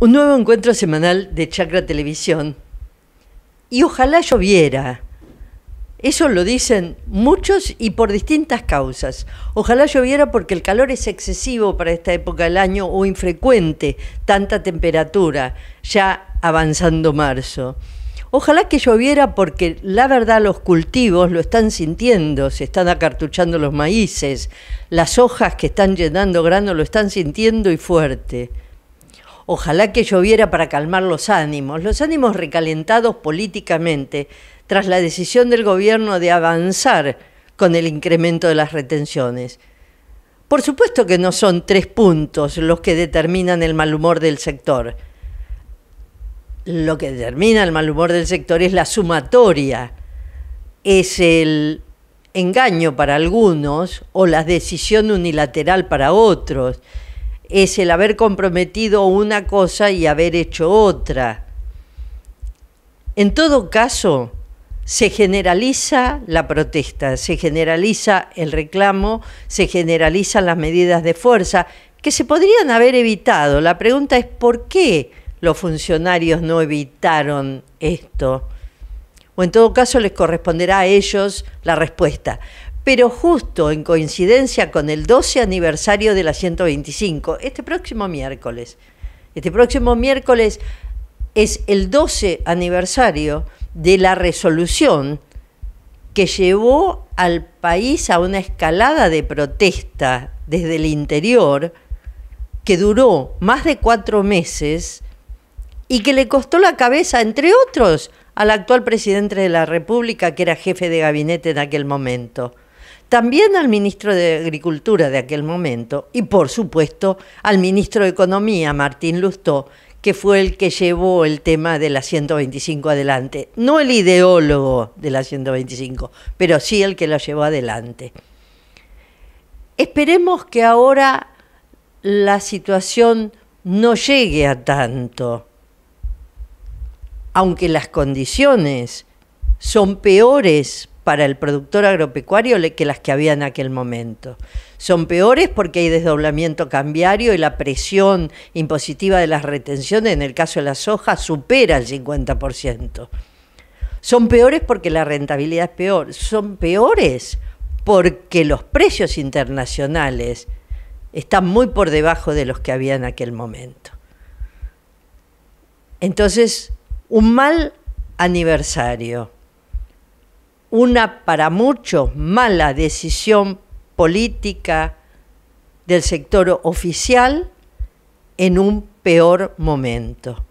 Un nuevo encuentro semanal de Chakra Televisión. Y ojalá lloviera. Eso lo dicen muchos y por distintas causas. Ojalá lloviera porque el calor es excesivo para esta época del año o infrecuente, tanta temperatura, ya avanzando marzo. Ojalá que lloviera porque la verdad los cultivos lo están sintiendo, se están acartuchando los maíces, las hojas que están llenando grano lo están sintiendo y fuerte. Ojalá que lloviera para calmar los ánimos, los ánimos recalentados políticamente tras la decisión del gobierno de avanzar con el incremento de las retenciones. Por supuesto que no son tres puntos los que determinan el mal humor del sector lo que determina el mal humor del sector es la sumatoria, es el engaño para algunos o la decisión unilateral para otros, es el haber comprometido una cosa y haber hecho otra. En todo caso, se generaliza la protesta, se generaliza el reclamo, se generalizan las medidas de fuerza que se podrían haber evitado. La pregunta es ¿por qué? los funcionarios no evitaron esto? O en todo caso les corresponderá a ellos la respuesta. Pero justo en coincidencia con el 12 aniversario de la 125, este próximo miércoles, este próximo miércoles es el 12 aniversario de la resolución que llevó al país a una escalada de protesta desde el interior que duró más de cuatro meses y que le costó la cabeza, entre otros, al actual presidente de la República, que era jefe de gabinete en aquel momento. También al ministro de Agricultura de aquel momento y, por supuesto, al ministro de Economía, Martín Lustó, que fue el que llevó el tema de la 125 adelante. No el ideólogo de la 125, pero sí el que lo llevó adelante. Esperemos que ahora la situación no llegue a tanto aunque las condiciones son peores para el productor agropecuario que las que había en aquel momento. Son peores porque hay desdoblamiento cambiario y la presión impositiva de las retenciones, en el caso de las soja, supera el 50%. Son peores porque la rentabilidad es peor. Son peores porque los precios internacionales están muy por debajo de los que había en aquel momento. Entonces, un mal aniversario. Una para muchos mala decisión política del sector oficial en un peor momento.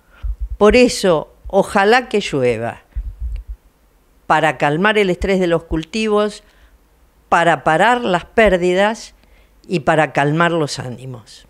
Por eso, ojalá que llueva, para calmar el estrés de los cultivos, para parar las pérdidas y para calmar los ánimos.